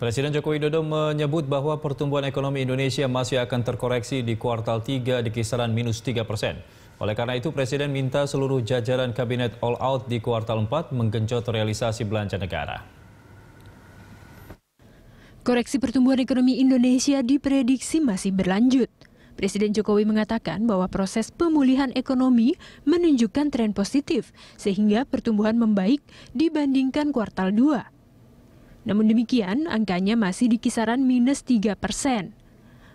Presiden Joko Widodo menyebut bahwa pertumbuhan ekonomi Indonesia masih akan terkoreksi di kuartal 3 di kisaran minus 3 persen. Oleh karena itu, Presiden minta seluruh jajaran Kabinet all out di kuartal 4 menggenjot realisasi belanja negara. Koreksi pertumbuhan ekonomi Indonesia diprediksi masih berlanjut. Presiden Jokowi mengatakan bahwa proses pemulihan ekonomi menunjukkan tren positif, sehingga pertumbuhan membaik dibandingkan kuartal 2. Namun demikian, angkanya masih di kisaran minus 3 persen.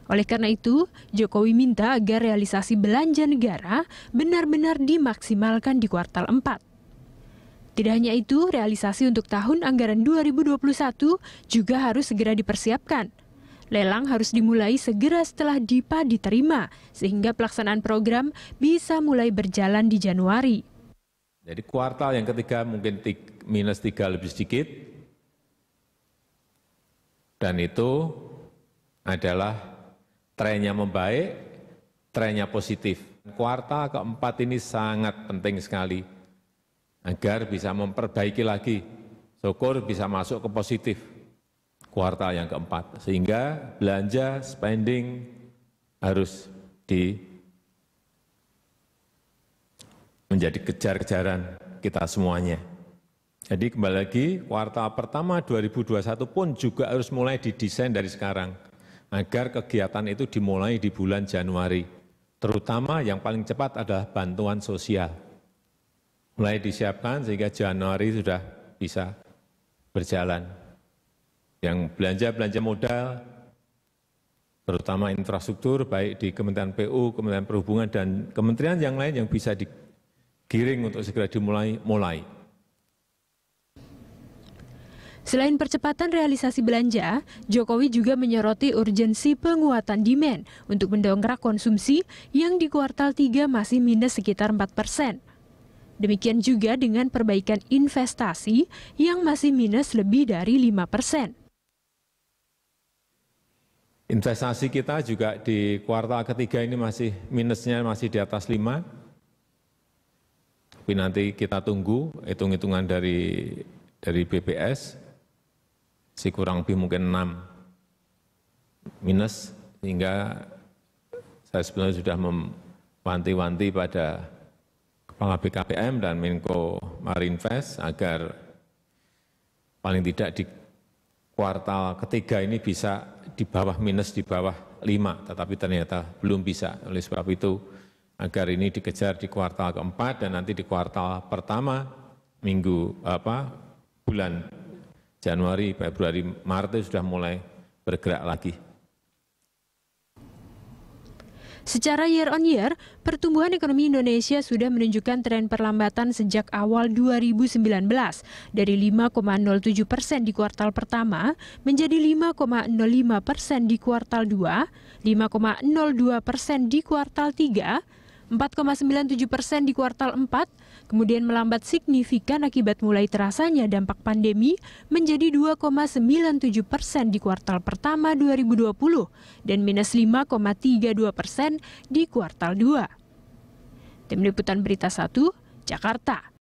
Oleh karena itu, Jokowi minta agar realisasi belanja negara benar-benar dimaksimalkan di kuartal 4. Tidak hanya itu, realisasi untuk tahun anggaran 2021 juga harus segera dipersiapkan. Lelang harus dimulai segera setelah DIPA diterima, sehingga pelaksanaan program bisa mulai berjalan di Januari. Jadi kuartal yang ketiga mungkin minus tiga lebih sedikit, dan itu adalah trennya membaik, trennya positif. Kuartal keempat ini sangat penting sekali agar bisa memperbaiki lagi, syukur bisa masuk ke positif kuartal yang keempat. Sehingga belanja, spending harus di menjadi kejar-kejaran kita semuanya. Jadi kembali lagi, kuartal pertama 2021 pun juga harus mulai didesain dari sekarang, agar kegiatan itu dimulai di bulan Januari. Terutama yang paling cepat adalah bantuan sosial. Mulai disiapkan sehingga Januari sudah bisa berjalan. Yang belanja-belanja modal, terutama infrastruktur, baik di Kementerian PU, Kementerian Perhubungan, dan kementerian yang lain yang bisa digiring untuk segera dimulai, mulai. Selain percepatan realisasi belanja, Jokowi juga menyoroti urgensi penguatan demand untuk mendongkrak konsumsi yang di kuartal 3 masih minus sekitar 4 persen. Demikian juga dengan perbaikan investasi yang masih minus lebih dari 5 persen. Investasi kita juga di kuartal ketiga ini masih minusnya masih di atas 5. Tapi nanti kita tunggu hitung-hitungan dari dari BPS si kurang lebih mungkin 6 minus sehingga saya sebenarnya sudah mewanti-wanti pada Kepala BKPM dan Menko Marinvest agar paling tidak di kuartal ketiga ini bisa di bawah minus di bawah 5, tetapi ternyata belum bisa. Oleh sebab itu agar ini dikejar di kuartal keempat dan nanti di kuartal pertama minggu apa bulan Januari, Februari, Maret itu sudah mulai bergerak lagi. Secara year on year, pertumbuhan ekonomi Indonesia sudah menunjukkan tren perlambatan sejak awal 2019 dari 5,07 persen di kuartal pertama menjadi 5,05 persen di kuartal 2, 5,02 persen di kuartal 3, 4,97 persen di kuartal 4, kemudian melambat signifikan akibat mulai terasanya dampak pandemi menjadi 2,97 persen di kuartal pertama 2020 dan minus 5,32 persen di kuartal 2. Tim Liputan Berita 1, Jakarta.